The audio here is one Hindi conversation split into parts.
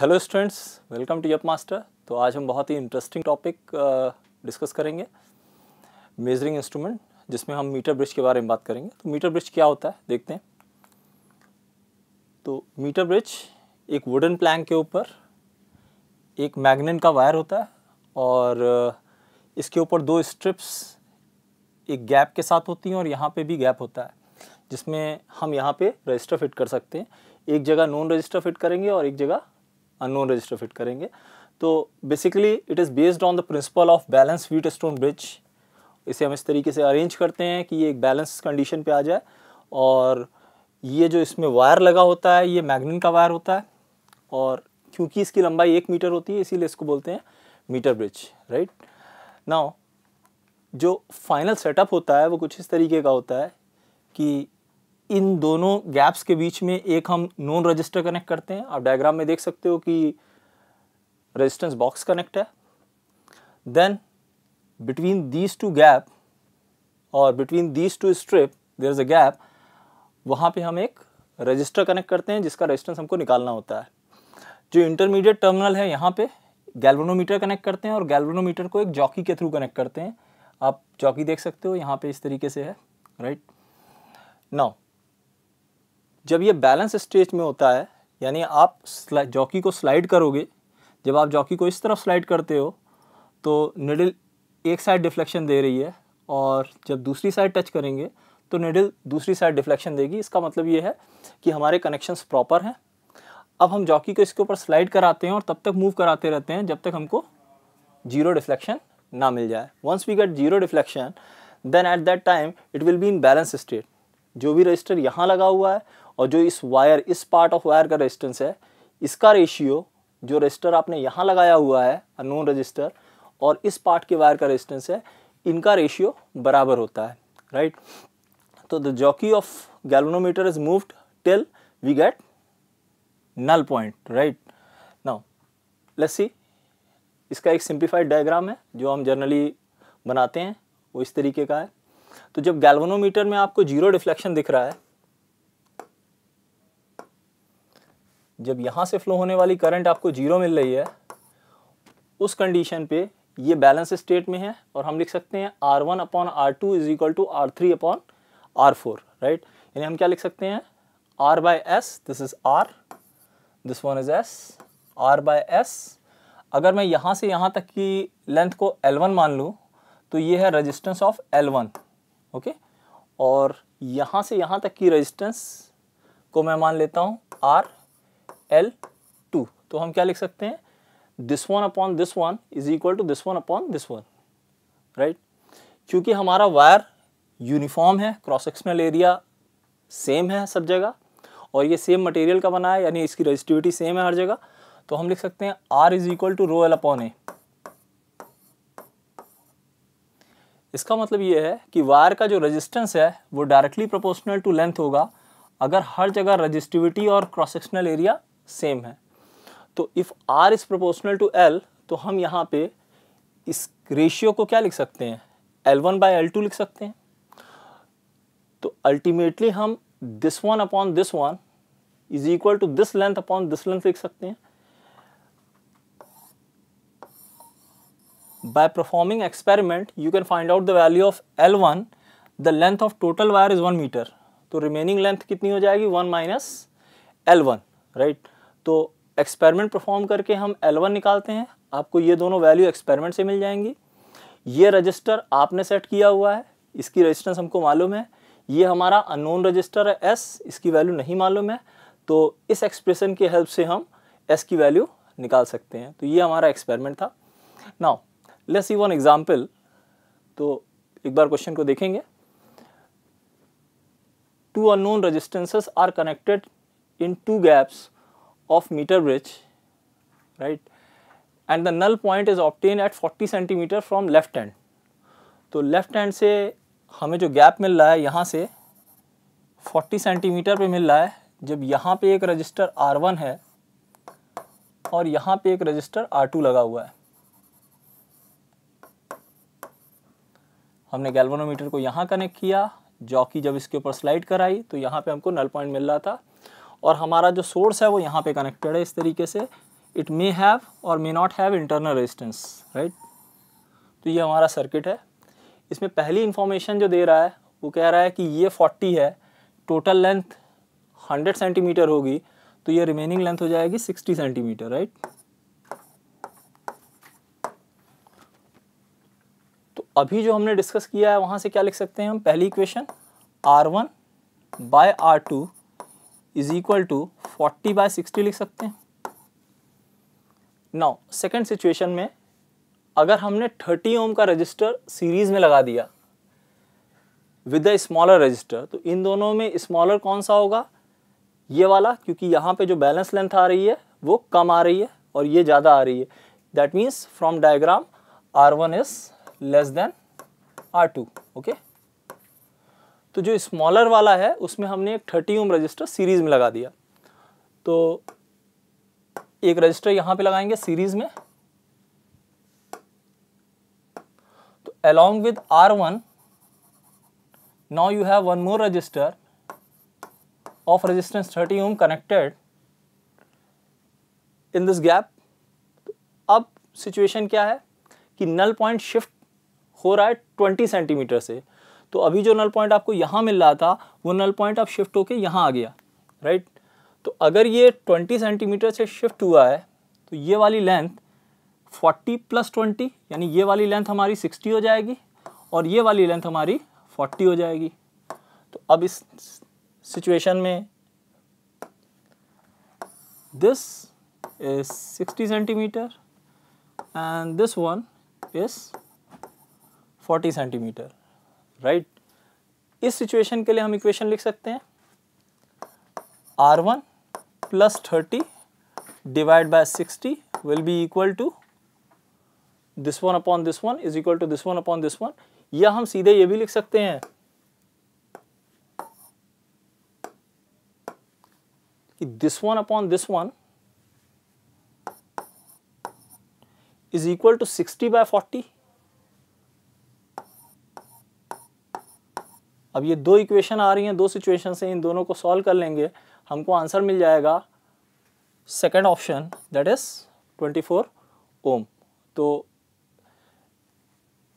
Hello students welcome to yup master तो आज हम बहुत ही इंटरेस्टिंग टॉपिक डिस्कस करेंगे मेजरिंग इंस्ट्रूमेंट जिसमें हम मीटर ब्रिज के बारे में बात करेंगे तो मीटर ब्रिज क्या होता है देखते हैं तो मीटर ब्रिज एक वुडन प्लैंक के ऊपर एक मैग्नेट का वायर होता है और uh, इसके ऊपर दो स्ट्रिप्स एक गैप के साथ होती हैं और यहाँ पे भी गैप होता है जिसमें हम यहाँ पे रजिस्टर फिट कर सकते हैं एक जगह नॉन रजिस्टर फिट करेंगे और एक जगह अनोन रजिस्टर फिट करेंगे तो basically it is based on the principle of balance Wheatstone bridge इसे हम इस तरीके से अरेंज करते हैं कि ये एक बैलेंस कंडीशन पे आ जाए और ये जो इसमें वायर लगा होता है ये मैग्नेट का वायर होता है और क्योंकि इसकी लंबाई एक मीटर होती है इसीलिए इसको बोलते हैं मीटर ब्रिज राइट नाउ जो फाइनल सेटअप होता है वो कुछ इस तरीके का होता है कि इन दोनों गैप्स के बीच में एक हम नॉन रजिस्टर कनेक्ट करते हैं आप डायग्राम में देख सकते हो कि रजिस्टेंस बॉक्स कनेक्ट है then between these two gap और between these two strip there is a gap वहाँ पे हम एक रजिस्टर कनेक्ट करते हैं जिसका रजिस्टेंस हमको निकालना होता है जो इंटरमीडिएट टर्मिनल है यहाँ पे गैल्वेनोमीटर कनेक्ट करते हैं और गैल्वेनोमीटर को एक जॉकी के थ्रू कनेक्ट करते हैं आप चौकी देख सकते हो यहाँ पे इस तरीके से है राइट नाउ जब ये बैलेंस स्टेज में होता है यानी आप जॉकी को स्लाइड करोगे जब आप जॉकी को इस तरफ स्लाइड करते हो तो निडल एक साइड डिफ्लेक्शन दे रही है और जब दूसरी साइड टच करेंगे तो निडल दूसरी साइड डिफ्लेक्शन देगी इसका मतलब ये है कि हमारे कनेक्शंस प्रॉपर हैं अब हम जॉकी को इसके ऊपर स्लाइड कराते हैं और तब तक मूव कराते रहते हैं जब तक हमको जीरो डिफ्लेक्शन ना मिल जाए once we get zero deflection then at that time it will be in balance state जो भी रजिस्टर यहाँ लगा हुआ है और जो इस वायर इस पार्ट ऑफ वायर का रेजिस्टेंस है इसका रेशियो जो रजिस्टर आपने यहाँ लगाया हुआ है अनोन रजिस्टर और इस पार्ट के वायर का रेजिस्टेंस है इनका रेशियो बराबर होता है राइट तो the jockey of galvanometer is moved till we get null point right now let's see इसका एक सिंप्लीफाइड डायग्राम है जो हम जनरली बनाते हैं वो इस तरीके का है तो जब गैल्वनोमीटर में आपको जीरो डिफ्लेक्शन दिख रहा है जब यहाँ से फ्लो होने वाली करंट आपको जीरो मिल रही है उस कंडीशन पे ये बैलेंस स्टेट में है और हम लिख सकते हैं R one upon R two is equal to R three upon R four right यानी हम क्या लिख सकते हैं R by S this is R this one is S R by S अगर मैं यहाँ से यहाँ तक की लेंथ को एल वन मान लूँ तो ये है resistance of L one okay और यहाँ से यहाँ तक की रजिस्टेंस को मैं मान लेता हूँ आर एल टू तो हम क्या लिख सकते हैं this one upon this one is equal to this one upon this one right क्योंकि हमारा वायर यूनिफॉर्म है क्रॉस सेक्शनल एरिया सेम है सब जगह और ये सेम मटेरियल का बना है यानी इसकी रजिस्टिविटी सेम है हर जगह तो हम लिख सकते हैं R is equal to rho L upon A इसका मतलब ये है कि वायर का जो रेजिस्टेंस है वो डायरेक्टली प्रोपोर्शनल टू लेंथ होगा अगर हर जगह रजिस्टिविटी और क्रॉस सेक्शनल एरिया सेम है तो if R is proportional to L तो हम यहाँ पे इस रेशियो को क्या लिख सकते हैं L one by L two लिख सकते हैं तो अल्टीमेटली हम this one upon this one is equal to this length upon this length लिख सकते हैं by performing experiment you can find out the value of L1 the length of total wire is one meter तो remaining length कितनी हो जाएगी माइनस minus L1 right तो एक्सपेरिमेंट परफॉर्म करके हम L1 निकालते हैं आपको ये दोनों वैल्यू एक्सपेरिमेंट से मिल जाएंगी ये रजिस्टर आपने सेट किया हुआ है इसकी रजिस्टेंस हमको मालूम है ये हमारा अननोन रजिस्टर है एस इसकी वैल्यू नहीं मालूम है तो इस एक्सप्रेशन की हेल्प से हम एस की वैल्यू निकाल सकते हैं तो ये हमारा एक्सपेरिमेंट था now let's see one example तो एक बार क्वेश्चन को देखेंगे two unknown resistances are connected in two gaps of meter bridge right and the null point is obtained at 40 cm from left hand तो left hand se hame jo gap mil raha hai yahan se 40 cm pe mil raha hai jab yahan pe ek resistor R1 hai और यहाँ पे एक रजिस्टर R2 लगा हुआ है हमने गैल्वानोमीटर को यहाँ कनेक्ट किया जॉकी जब इसके ऊपर स्लाइड कराई तो यहाँ पे हमको नल पॉइंट मिल रहा था और हमारा जो सोर्स है वो यहाँ पे कनेक्टेड है इस तरीके से it may have or may not have internal resistance right तो ये हमारा सर्किट है इसमें पहली इन्फॉर्मेशन जो दे रहा है वो कह रहा है कि ये 40 है टोटल लेंथ 100 सेंटीमीटर होगी तो ये रिमेनिंग लेंथ हो जाएगी 60 सेंटीमीटर राइट तो अभी जो हमने डिस्कस किया है वहाँ से क्या लिख सकते हैं हम पहली equation R one by R two is equal to forty by sixty लिख सकते हैं नाउ सेकेंड सिचुएशन में अगर हमने थर्टी ओम का रजिस्टर सीरीज में लगा दिया विद द स्मॉलर रजिस्टर तो इन दोनों में स्मॉलर कौन सा होगा ये वाला क्योंकि यहाँ पे जो बैलेंस लेंथ आ रही है वो कम आ रही है और ये ज़्यादा आ रही है that means from diagram R one is less than R two okay तो जो स्मॉलर वाला है उसमें हमने एक थर्टी ओम रजिस्टर सीरीज में लगा दिया तो एक रजिस्टर यहाँ पे लगाएंगे सीरीज में तो along with R1 now you have one more register of resistance 30 ohm connected in this gap तो अब सिचुएशन क्या है कि नल पॉइंट शिफ्ट हो रहा है 20 सेंटीमीटर से तो अभी जो नल पॉइंट आपको यहाँ मिल रहा था वो नल पॉइंट आप शिफ्ट होके यहाँ आ गया राइट तो अगर ये 20 सेंटीमीटर से शिफ्ट हुआ है तो ये वाली लेंथ 40 प्लस 20 यानी ये वाली लेंथ हमारी 60 हो जाएगी और ये वाली लेंथ हमारी 40 हो जाएगी तो अब इस सिचुएशन में this is 60 centimetre and this one is 40 centimetre right इस सिचुएशन के लिए हम इक्वेशन लिख सकते हैं R one plus thirty divide by sixty will be equal to this one upon this one is equal to this one upon this one या हम सीधे ये भी लिख सकते हैं कि this one upon this one is equal to sixty by forty अब ये दो इक्वेशन आ रही हैं दो सिचुएशन से इन दोनों को सॉल्व कर लेंगे हमको आंसर मिल जाएगा second option that is twenty four ohm तो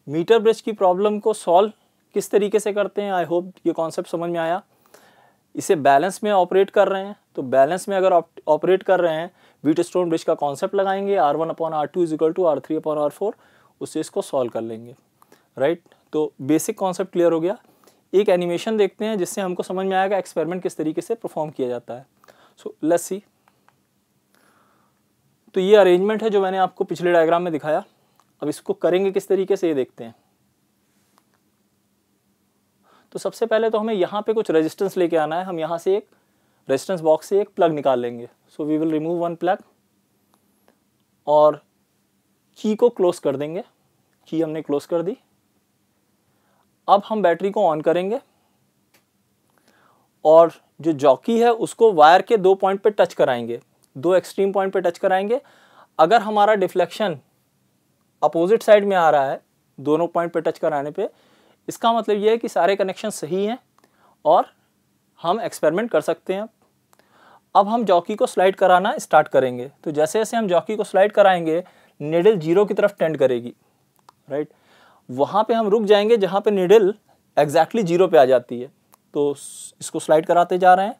मीटर ब्रिज की प्रॉब्लम को सॉल्व किस तरीके से करते हैं आई होप ये कॉन्सेप्ट समझ में आया इसे बैलेंस में ऑपरेट कर रहे हैं तो बैलेंस में अगर ऑपरेट कर रहे हैं वीट स्टोन ब्रिज का कॉन्सेप्ट लगाएंगे R one upon R two is equal to R three upon R four उससे इसको सॉल्व कर लेंगे राइट right? तो बेसिक कॉन्सेप्ट क्लियर हो गया एक एनिमेशन देखते हैं जिससे हमको समझ में आएगा एक्सपेरिमेंट किस तरीके से परफॉर्म किया जाता है सो लेट्स सी तो ये अरेंजमेंट है जो मैंने आपको पिछले डायग्राम में दिखाया अब इसको करेंगे किस तरीके से ये देखते हैं तो सबसे पहले तो हमें यहाँ पे कुछ रेजिस्टेंस लेके आना है हम यहाँ से एक रेजिस्टेंस बॉक्स से एक प्लग निकाल लेंगे so we will remove one plug और की को क्लोज कर देंगे की हमने क्लोज कर दी अब हम बैटरी को ऑन करेंगे और जो जॉकी है उसको वायर के दो पॉइंट पे टच कराएंगे दो एक्सट्रीम पॉइंट पे टच कराएंगे अगर हमारा डिफ्लेक्शन अपोजिट साइड में आ रहा है दोनों पॉइंट पे टच कराने पे इसका मतलब ये है कि सारे कनेक्शन सही हैं और हम एक्सपेरिमेंट कर सकते हैं अब हम जॉकी को स्लाइड कराना स्टार्ट करेंगे तो जैसे जैसे हम जॉकी को स्लाइड कराएंगे नेडल जीरो की तरफ टेंड करेगी राइट right? वहाँ पे हम रुक जाएंगे जहाँ पे निडिल एग्जैक्टली जीरो पे आ जाती है तो इसको स्लाइड कराते जा रहे हैं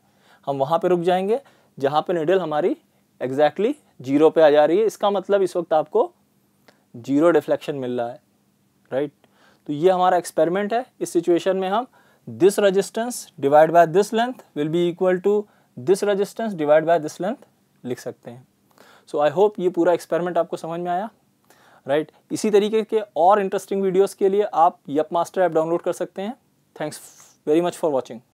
हम वहाँ पे रुक जाएंगे जहाँ पे निडिल हमारी एग्जैक्टली जीरो पे आ जा रही है इसका मतलब इस वक्त आपको जीरो डिफ्लेक्शन मिल रहा है राइट तो ये हमारा एक्सपेरिमेंट है इस सिचुएशन में हम this resistance divide by this length will be equal to this resistance divide by this length लिख सकते हैं सो आई होप ये पूरा एक्सपेरिमेंट आपको समझ में आया राइट right? इसी तरीके के और इंटरेस्टिंग वीडियोस के लिए आप यप मास्टर ऐप डाउनलोड कर सकते हैं thanks very much for watching